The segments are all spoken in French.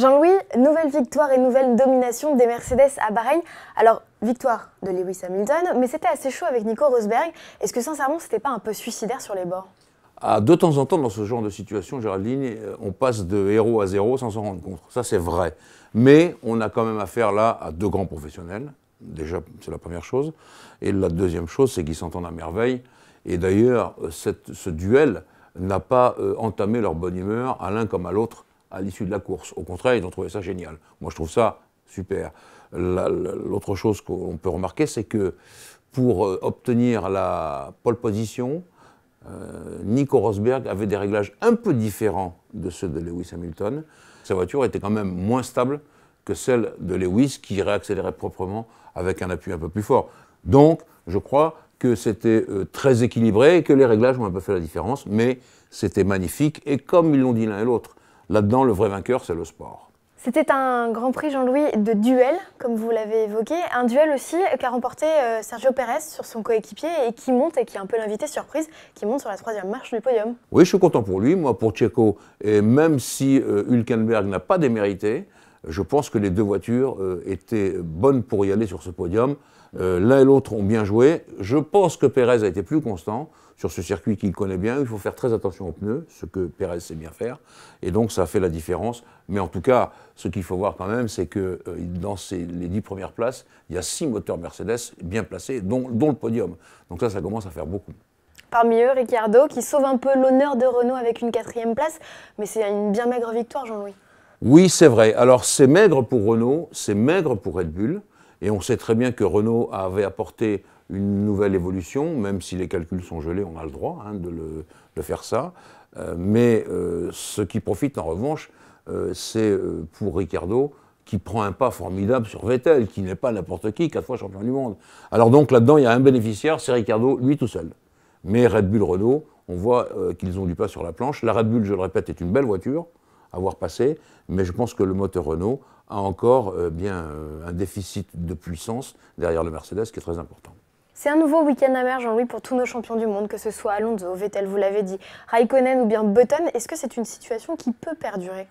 Jean-Louis, nouvelle victoire et nouvelle domination des Mercedes à Bahreïn. Alors, victoire de Lewis Hamilton, mais c'était assez chaud avec Nico Rosberg. Est-ce que sincèrement, c'était pas un peu suicidaire sur les bords ah, De temps en temps, dans ce genre de situation, Géraldine, euh, on passe de héros à zéro sans s'en rendre compte. Ça, c'est vrai. Mais on a quand même affaire là à deux grands professionnels. Déjà, c'est la première chose. Et la deuxième chose, c'est qu'ils s'entendent à merveille. Et d'ailleurs, euh, ce duel n'a pas euh, entamé leur bonne humeur à l'un comme à l'autre à l'issue de la course. Au contraire, ils ont trouvé ça génial. Moi, je trouve ça super. L'autre chose qu'on peut remarquer, c'est que pour euh, obtenir la pole position, euh, Nico Rosberg avait des réglages un peu différents de ceux de Lewis Hamilton. Sa voiture était quand même moins stable que celle de Lewis qui réaccélérait proprement avec un appui un peu plus fort. Donc, je crois que c'était euh, très équilibré et que les réglages ont un peu fait la différence, mais c'était magnifique. Et comme ils l'ont dit l'un et l'autre, Là-dedans, le vrai vainqueur, c'est le sport. C'était un Grand Prix, Jean-Louis, de duel, comme vous l'avez évoqué. Un duel aussi qu'a remporté euh, Sergio Pérez sur son coéquipier et qui monte, et qui est un peu l'invité surprise, qui monte sur la troisième marche du podium. Oui, je suis content pour lui, moi, pour Checo. Et même si euh, Hülkenberg n'a pas démérité, je pense que les deux voitures euh, étaient bonnes pour y aller sur ce podium. Euh, l'un et l'autre ont bien joué. Je pense que Pérez a été plus constant sur ce circuit qu'il connaît bien. Il faut faire très attention aux pneus, ce que Pérez sait bien faire. Et donc, ça a fait la différence. Mais en tout cas, ce qu'il faut voir quand même, c'est que euh, dans ces, les dix premières places, il y a six moteurs Mercedes bien placés, dont, le podium. Donc ça, ça commence à faire beaucoup. Parmi eux, Ricciardo, qui sauve un peu l'honneur de Renault avec une quatrième place. Mais c'est une bien maigre victoire, Jean-Louis. Oui, c'est vrai. Alors c'est maigre pour Renault, c'est maigre pour Red Bull, et on sait très bien que Renault avait apporté une nouvelle évolution, même si les calculs sont gelés, on a le droit hein, de, le, faire ça. Euh, mais euh, ce qui profite en revanche, euh, c'est pour Ricardo qui prend un pas formidable sur Vettel, qui n'est pas n'importe qui, quatre fois champion du monde. Alors donc là-dedans, il y a un bénéficiaire, c'est Ricardo, lui tout seul. Mais Red Bull Renault, on voit qu'ils ont du pas sur la planche. La Red Bull, je le répète, est une belle voiture avoir passé, mais je pense que le moteur Renault a encore euh, bien euh, un déficit de puissance derrière le Mercedes qui est très important. C'est un nouveau week-end amer, Jean-Louis, pour tous nos champions du monde, que ce soit Alonso, Vettel, vous l'avez dit, Raikkonen ou bien Button. Est-ce que c'est une situation qui peut perdurer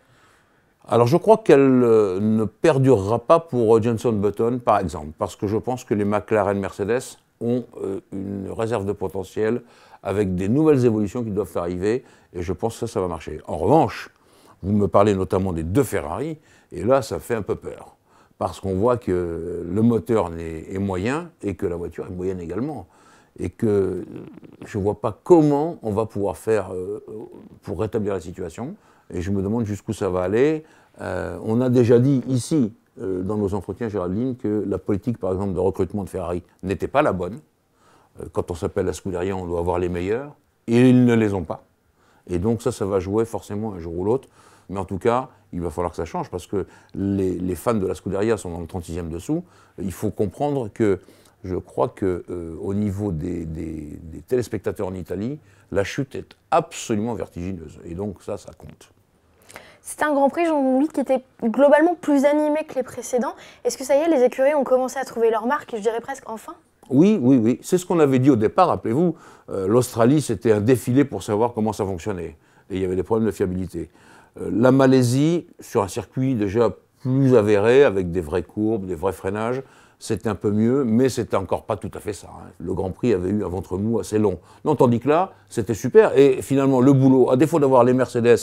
alors je crois qu'elle euh, ne perdurera pas pour Johnson Button par exemple, parce que je pense que les McLaren Mercedes ont une réserve de potentiel avec des nouvelles évolutions qui doivent arriver, et je pense que ça, ça va marcher. En revanche, vous me parlez notamment des deux Ferrari, et là, ça fait un peu peur. Parce qu'on voit que le moteur est moyen et que la voiture est moyenne également. Et que je ne vois pas comment on va pouvoir faire euh, pour rétablir la situation. Et je me demande jusqu'où ça va aller. Euh, on a déjà dit ici, euh, dans nos entretiens, Géraldine, que la politique, par exemple, de recrutement de Ferrari n'était pas la bonne. quand on s'appelle la Scuderia, on doit avoir les meilleurs. Et ils ne les ont pas. Et donc ça, ça va jouer forcément un jour ou l'autre. Mais en tout cas, il va falloir que ça change parce que les, fans de la Scuderia sont dans le 36e dessous. Il faut comprendre que je crois qu'au euh, niveau des, téléspectateurs en Italie, la chute est absolument vertigineuse. Et donc ça, ça compte. C'était un Grand Prix, Jean-Louis, qui était globalement plus animé que les précédents. Est-ce que ça y est, les écuries ont commencé à trouver leur marque, je dirais presque enfin oui, oui, oui. C'est ce qu'on avait dit au départ, rappelez-vous. Euh, L'Australie, c'était un défilé pour savoir comment ça fonctionnait. Et il y avait des problèmes de fiabilité. Euh, la Malaisie, sur un circuit déjà plus avéré, avec des vraies courbes, des vrais freinages, c'était un peu mieux, mais c'était encore pas tout à fait ça. Hein. Le Grand Prix avait eu un ventre mou assez long. Non, tandis que là, c'était super. Et finalement, le boulot, à défaut d'avoir les Mercedes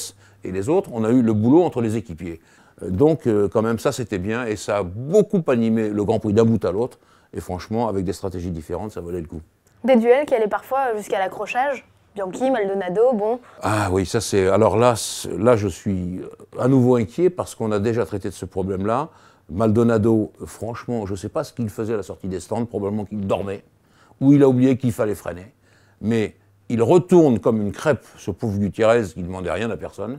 et les autres, on a eu le boulot entre les équipiers. Euh, donc, quand même, ça, c'était bien. Et ça a beaucoup animé le Grand Prix d'un bout à l'autre. Et franchement, avec des stratégies différentes, ça valait le coup. Des duels qui allaient parfois jusqu'à l'accrochage Bianchi, Maldonado, bon. Ah oui, ça c'est. Alors là, là, je suis à nouveau inquiet parce qu'on a déjà traité de ce problème-là. Maldonado, franchement, je ne sais pas ce qu'il faisait à la sortie des stands, probablement qu'il dormait, ou il a oublié qu'il fallait freiner. Mais il retourne comme une crêpe, ce pauvre Gutiérrez, qui ne demandait rien à personne.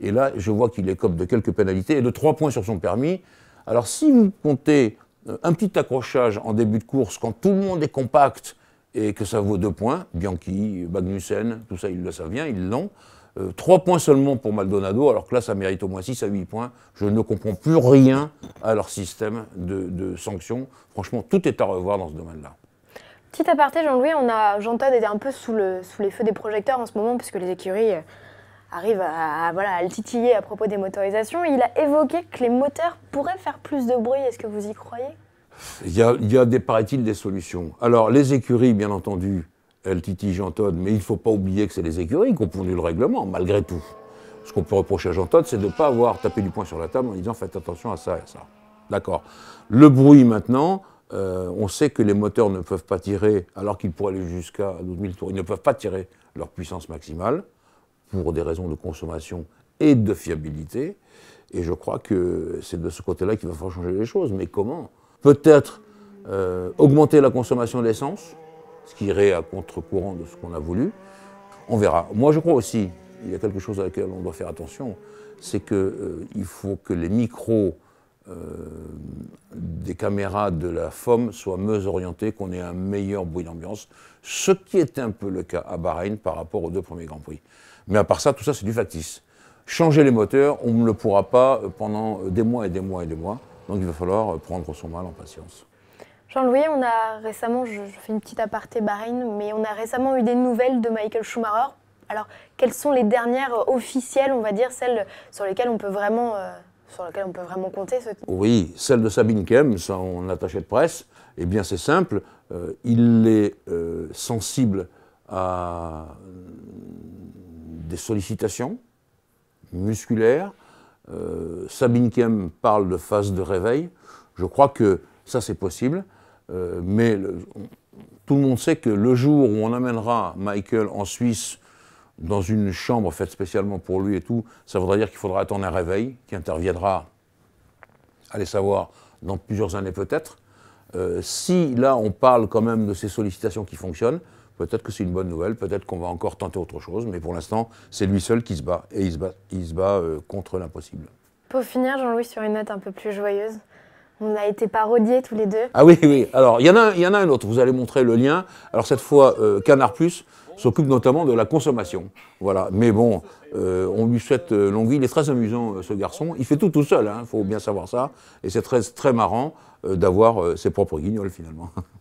Et là, je vois qu'il écope de quelques pénalités et de trois points sur son permis. Alors si vous comptez euh, un petit accrochage en début de course, quand tout le monde est compact et que ça vaut deux points, Bianchi, Magnussen, tout ça, ça le ils l'ont. Euh, trois points seulement pour Maldonado, alors que là, ça mérite au moins 6 à 8 points. Je ne comprends plus rien à leur système de, sanctions. Franchement, tout est à revoir dans ce domaine-là. Petit aparté, Jean-Louis, on a Jean était un peu le, sous les feux des projecteurs en ce moment, puisque les écuries arrive à, voilà, le titiller à propos des motorisations. Il a évoqué que les moteurs pourraient faire plus de bruit. Est-ce que vous y croyez il y, a, il y a, des, paraît-il, des solutions. Alors, les écuries, bien entendu, elles titillent Jean Todt, mais il ne faut pas oublier que c'est les écuries qui ont pondu le règlement, malgré tout. Ce qu'on peut reprocher à Jean Todt, c'est de ne pas avoir tapé du poing sur la table en disant faites attention à ça et à ça. D'accord. Le bruit maintenant, euh, on sait que les moteurs ne peuvent pas tirer, alors qu'ils pourraient aller jusqu'à 12 000 tours, ils ne peuvent pas tirer leur puissance maximale pour des raisons de consommation et de fiabilité. Et je crois que c'est de ce côté-là qu'il va falloir changer les choses. Mais comment Peut-être euh, augmenter la consommation d'essence, ce qui irait à contre-courant de ce qu'on a voulu. On verra. Moi, je crois aussi, il y a quelque chose à laquelle on doit faire attention, c'est qu'il euh, faut que les micros euh, des caméras de la FOM soient mieux orientées, qu'on ait un meilleur bruit d'ambiance, ce qui est un peu le cas à Bahreïn par rapport aux deux premiers Grands Prix. Mais à part ça, tout ça, c'est du factice. Changer les moteurs, on ne le pourra pas euh, pendant euh, des mois et des mois et des mois. Donc il va falloir prendre son mal en patience. Jean-Louis, on a récemment, je, fais une petite aparté Bahreïn, mais on a récemment eu des nouvelles de Michael Schumacher. Alors, quelles sont les dernières officielles, on va dire, celles sur lesquelles on peut vraiment sur laquelle on peut vraiment compter ce... Oui, celle de Sabine Kem, son attaché de presse, eh bien c'est simple, euh, il est euh, sensible à mm, des sollicitations musculaires. Euh, Sabine Kem parle de phase de réveil. Je crois que ça c'est possible, mais tout le monde sait que le jour où on amènera Michael en Suisse dans une chambre faite spécialement pour lui et tout, ça voudra dire qu'il faudra attendre un réveil qui interviendra, allez savoir, dans plusieurs années peut-être. Euh, si là on parle quand même de ces sollicitations qui fonctionnent, peut-être que c'est une bonne nouvelle, peut-être qu'on va encore tenter autre chose, mais pour l'instant c'est lui seul qui se bat et il se bat, il se bat euh, contre l'impossible. Pour finir, Jean-Louis, sur une note un peu plus joyeuse, on a été parodiés tous les deux. Ah oui, oui. Alors, il y, en a, y en a un autre. Vous allez montrer le lien. Alors, cette fois, euh, Canard Plus s'occupe notamment de la consommation. Voilà. Mais bon, euh, on lui souhaite euh, longue vie. Il est très amusant, ce garçon. Il fait tout tout seul, il hein. faut bien savoir ça. Et c'est très, très marrant d'avoir ses propres guignols, finalement.